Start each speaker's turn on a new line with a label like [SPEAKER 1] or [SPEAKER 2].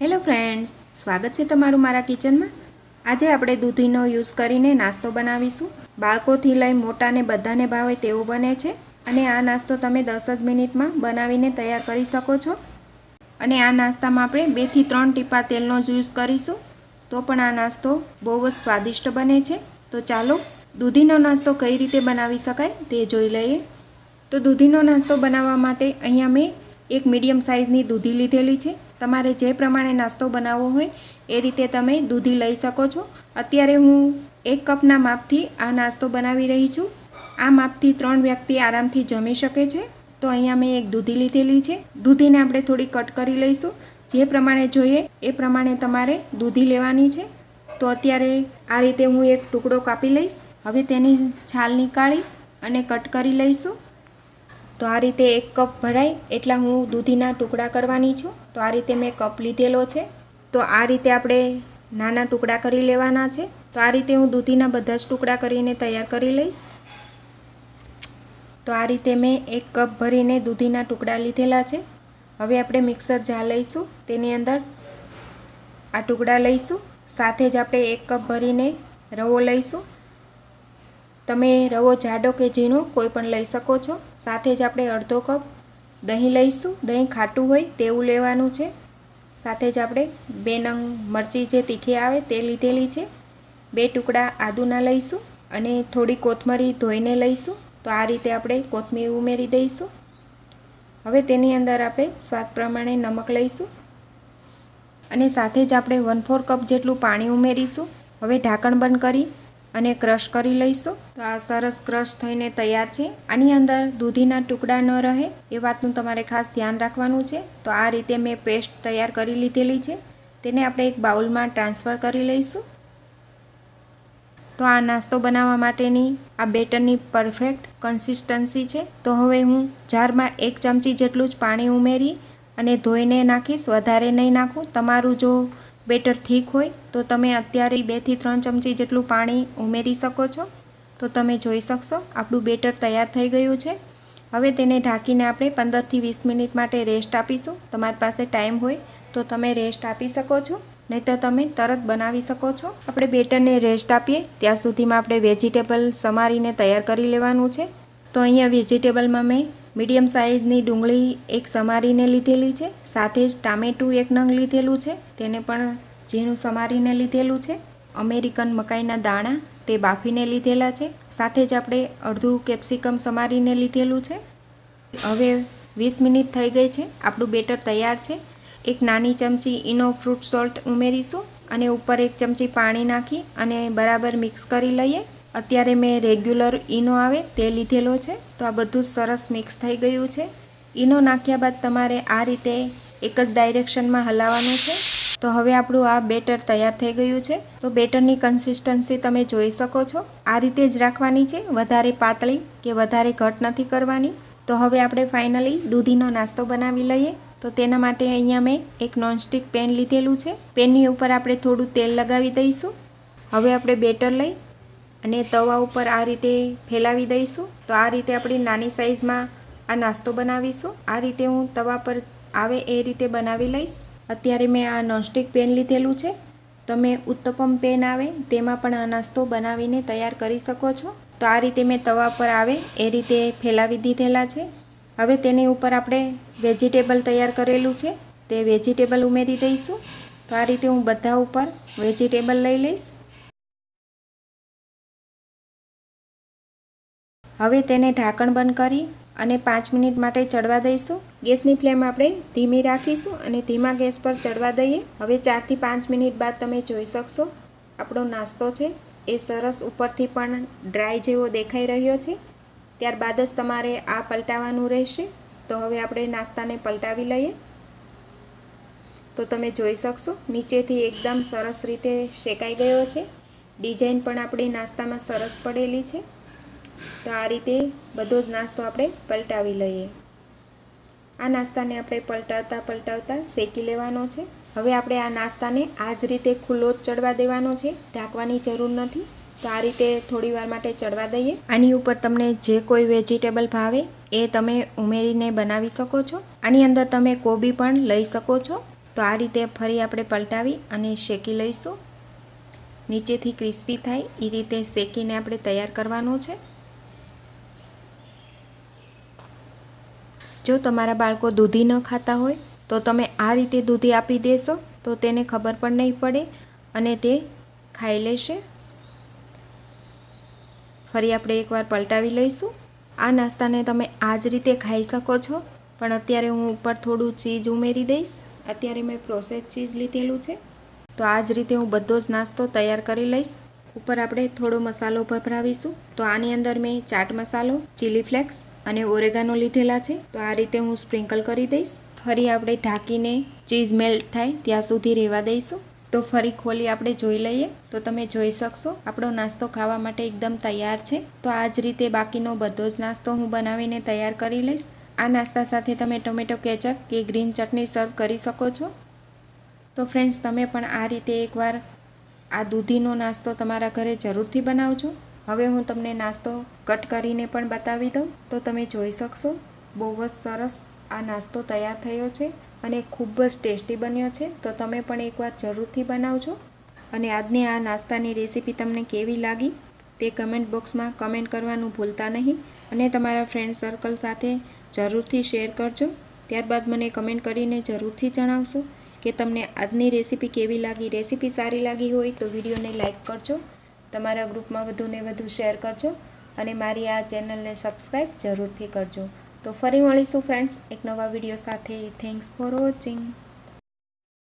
[SPEAKER 1] hello friends સ્વાગત છે તમારું મારા કિચનમાં આજે આપણે દૂધીનો યુઝ કરીને નાસ્તો બનાવીશું બાળકોથી લઈ મોટાને બધાને ભાવે તેવું બને છે અને આ નાસ્તો તમે દસ જ મિનિટમાં બનાવીને તૈયાર કરી શકો છો અને આ નાસ્તામાં આપણે બેથી ત્રણ ટીપા તેલનો જ યુઝ કરીશું તો પણ આ નાસ્તો બહુ જ સ્વાદિષ્ટ બને છે તો ચાલો દૂધીનો નાસ્તો કઈ રીતે બનાવી શકાય તે જોઈ લઈએ તો દૂધીનો નાસ્તો બનાવવા માટે અહીંયા મેં એક મીડિયમ સાઇઝની દૂધી લીધેલી છે તમારે જે પ્રમાણે નાસ્તો બનાવવો હોય એ રીતે તમે દૂધી લઈ શકો છો અત્યારે હું એક કપના માપથી આ નાસ્તો બનાવી રહી છું આ માપથી ત્રણ વ્યક્તિ આરામથી જમી શકે છે તો અહીંયા મેં એક દૂધી લીધેલી છે દૂધીને આપણે થોડી કટ કરી લઈશું જે પ્રમાણે જોઈએ એ પ્રમાણે તમારે દૂધી લેવાની છે તો અત્યારે આ રીતે હું એક ટુકડો કાપી લઈશ હવે તેની છાલ નીકાળી અને કટ કરી લઈશું તો આ રીતે એક કપ ભરાય એટલા હું દૂધીના ટુકડા કરવાની છું તો આ રીતે મેં કપ લીધેલો છે તો આ રીતે આપણે નાના ટુકડા કરી લેવાના છે તો આ રીતે હું દૂધીના બધા જ ટુકડા કરીને તૈયાર કરી લઈશ તો આ રીતે મેં એક કપ ભરીને દૂધીના ટુકડા લીધેલા છે હવે આપણે મિક્સર જા લઈશું તેની અંદર આ ટુકડા લઈશું સાથે જ આપણે એક કપ ભરીને રવો લઈશું તમે રવો જાડો કે ઝીણું કોઈ પણ લઈ શકો છો સાથે જ આપણે અડધો કપ દહીં લઈશું દહીં ખાટું હોય તેવું લેવાનું છે સાથે જ આપણે બે નંગ મરચી જે તીખી આવે તે લીધેલી છે બે ટુકડા આદુના લઈશું અને થોડી કોથમરી ધોઈને લઈશું તો આ રીતે આપણે કોથમીર ઉમેરી દઈશું હવે તેની અંદર આપણે સ્વાદ પ્રમાણે નમક લઈશું અને સાથે જ આપણે વન ફોર કપ જેટલું પાણી ઉમેરીશું હવે ઢાંકણ બંધ કરી અને ક્રશ કરી લઈશું તો આ સરસ ક્રશ થઈને તૈયાર છે આની અંદર દૂધીના ટુકડા ન રહે એ વાતનું તમારે ખાસ ધ્યાન રાખવાનું છે તો આ રીતે મેં પેસ્ટ તૈયાર કરી લીધેલી છે તેને આપણે એક બાઉલમાં ટ્રાન્સફર કરી લઈશું તો આ નાસ્તો બનાવવા માટેની આ બેટરની પરફેક્ટ કન્સિસ્ટન્સી છે તો હવે હું જારમાં એક ચમચી જેટલું જ પાણી ઉમેરી અને ધોઈને નાખીશ વધારે નહીં નાખું તમારું જો બેટર થીક હોય તો તમે અત્યારે બેથી ત્રણ ચમચી જેટલું પાણી ઉમેરી શકો છો તો તમે જોઈ શકશો આપણું બેટર તૈયાર થઈ ગયું છે હવે તેને ઢાંકીને આપણે પંદરથી વીસ મિનિટ માટે રેસ્ટ આપીશું તમારી પાસે ટાઈમ હોય તો તમે રેસ્ટ આપી શકો છો નહીં તો તમે તરત બનાવી શકો છો આપણે બેટરને રેસ્ટ આપીએ ત્યાં સુધીમાં આપણે વેજીટેબલ સમારીને તૈયાર કરી લેવાનું છે તો અહીંયા વેજીટેબલમાં મેં મીડિયમ સાઇઝની ડુંગળી એક સમારીને લીધેલી છે સાથે જ ટામેટું એક નંગ લીધેલું છે તેને પણ ઝીણું સમારીને લીધેલું છે અમેરિકન મકાઈના દાણા તે બાફીને લીધેલા છે સાથે જ આપણે અડધું કેપ્સિકમ સમારીને લીધેલું છે હવે વીસ મિનિટ થઈ ગઈ છે આપણું બેટર તૈયાર છે એક નાની ચમચી ઇનો ફ્રૂટ સોલ્ટ ઉમેરીશું અને ઉપર એક ચમચી પાણી નાખી અને બરાબર મિક્સ કરી લઈએ અત્યારે મેં રેગ્યુલર ઇનો આવે તે લીધેલો છે તો આ બધું સરસ મિક્સ થઈ ગયું છે ઇનો નાખ્યા બાદ તમારે આ રીતે એક જ ડાયરેક્શનમાં હલાવવાનું છે તો હવે આપણું આ બેટર તૈયાર થઈ ગયું છે તો બેટરની કન્સિસ્ટન્સી તમે જોઈ શકો છો આ રીતે જ રાખવાની છે વધારે પાતળી કે વધારે ઘટ નથી કરવાની તો હવે આપણે ફાઇનલી દૂધીનો નાસ્તો બનાવી લઈએ તો તેના માટે અહીંયા મેં એક નોનસ્ટિક પેન લીધેલું છે પેનની ઉપર આપણે થોડું તેલ લગાવી દઈશું હવે આપણે બેટર લઈ અને તવા ઉપર આ રીતે ફેલાવી દઈશું તો આ રીતે આપણે નાની સાઈઝમાં આ નાસ્તો બનાવીશું આ રીતે હું તવા પર આવે એ રીતે બનાવી લઈશ અત્યારે મેં આ નોનસ્ટિક પેન લીધેલું છે તમે ઉત્તપમ પેન આવે તેમાં પણ આ નાસ્તો બનાવીને તૈયાર કરી શકો છો તો આ રીતે મેં તવા પર આવે એ રીતે ફેલાવી દીધેલા છે હવે તેની ઉપર આપણે વેજીટેબલ તૈયાર કરેલું છે તે વેજીટેબલ ઉમેરી દઈશું તો આ રીતે હું બધા ઉપર વેજીટેબલ લઈ લઈશ હવે તેને ઢાંકણ બંધ કરી અને પાંચ મિનિટ માટે ચડવા દઈશું ગેસની ફ્લેમ આપણે ધીમી રાખીશું અને ધીમા ગેસ પર ચડવા દઈએ હવે ચારથી પાંચ મિનિટ બાદ તમે જોઈ શકશો આપણો નાસ્તો છે એ સરસ ઉપરથી પણ ડ્રાય જેવો દેખાઈ રહ્યો છે ત્યારબાદ જ તમારે આ પલટાવવાનું રહેશે તો હવે આપણે નાસ્તાને પલટાવી લઈએ તો તમે જોઈ શકશો નીચેથી એકદમ સરસ રીતે શેકાઈ ગયો છે ડિઝાઇન પણ આપણી નાસ્તામાં સરસ પડેલી છે તો આ રીતે બધો જ નાસ્તો આપણે પલટાવી લઈએ આ નાસ્તાને આપણે પલટાવતા પલટાવતા શેકી લેવાનો છે હવે આપણે આ નાસ્તાને આ જ રીતે ખુલ્લો જ ચડવા દેવાનો છે ઢાંકવાની જરૂર નથી તો આ રીતે થોડી વાર માટે ચડવા દઈએ આની ઉપર તમને જે કોઈ વેજીટેબલ ભાવે એ તમે ઉમેરીને બનાવી શકો છો આની અંદર તમે કોબી પણ લઈ શકો છો તો આ રીતે ફરી આપણે પલટાવી અને શેકી લઈશું નીચેથી ક્રિસ્પી થાય એ રીતે શેકીને આપણે તૈયાર કરવાનું છે જો તમારા બાળકો દૂધી ન ખાતા હોય તો તમે આ રીતે દૂધી આપી દેશો તો તેને ખબર પણ નહીં પડે અને તે ખાઈ લેશે ફરી આપણે એકવાર પલટાવી લઈશું આ નાસ્તાને તમે આ જ રીતે ખાઈ શકો છો પણ અત્યારે હું ઉપર થોડું ચીઝ ઉમેરી દઈશ અત્યારે મેં પ્રોસેસ ચીઝ લીધેલું છે તો આ જ રીતે હું બધો જ નાસ્તો તૈયાર કરી લઈશ ઉપર આપણે થોડો મસાલો ભભરાવીશું તો આની અંદર મેં ચાટ મસાલો ચીલી ફ્લેક્સ અને ઓરેગાનો લીધેલા છે તો આ રીતે હું સ્પ્રિંકલ કરી દઈશ ફરી આપણે ઢાંકીને ચીઝ મેલ્ટ થાય ત્યાં સુધી રહેવા દઈશું તો ફરી ખોલી આપણે જોઈ લઈએ તો તમે જોઈ શકશો આપણો નાસ્તો ખાવા માટે એકદમ તૈયાર છે તો આ જ રીતે બાકીનો બધો જ નાસ્તો હું બનાવીને તૈયાર કરી લઈશ આ નાસ્તા સાથે તમે ટોમેટો કેચઅપ કે ગ્રીન ચટણી સર્વ કરી શકો છો તો ફ્રેન્ડ્સ તમે પણ આ રીતે એકવાર આ દૂધીનો નાસ્તો તમારા ઘરે જરૂરથી બનાવજો હવે હું તમને નાસ્તો કટ કરીને પણ બતાવી દઉં તો તમે જોઈ શકશો બહુ જ સરસ આ નાસ્તો તૈયાર થયો છે અને ખૂબ જ ટેસ્ટી બન્યો છે તો તમે પણ એકવાર જરૂરથી બનાવજો અને આજની આ નાસ્તાની રેસીપી તમને કેવી લાગી તે કમેન્ટ બોક્સમાં કમેન્ટ કરવાનું ભૂલતા નહીં અને તમારા ફ્રેન્ડ સર્કલ સાથે જરૂરથી શેર કરજો ત્યારબાદ મને કમેન્ટ કરીને જરૂરથી જણાવશો કે તમને આજની રેસીપી કેવી લાગી રેસીપી સારી લાગી હોય તો વિડીયોને લાઇક કરજો તમારા ગ્રુપમાં વધુને વધુ શેર કરજો અને મારી આ ચેનલને સબસ્ક્રાઈબ જરૂરથી કરજો તો ફરી મળીશું ફ્રેન્ડ્સ એક નવા વિડીયો સાથે થેન્ક્સ ફોર વોચિંગ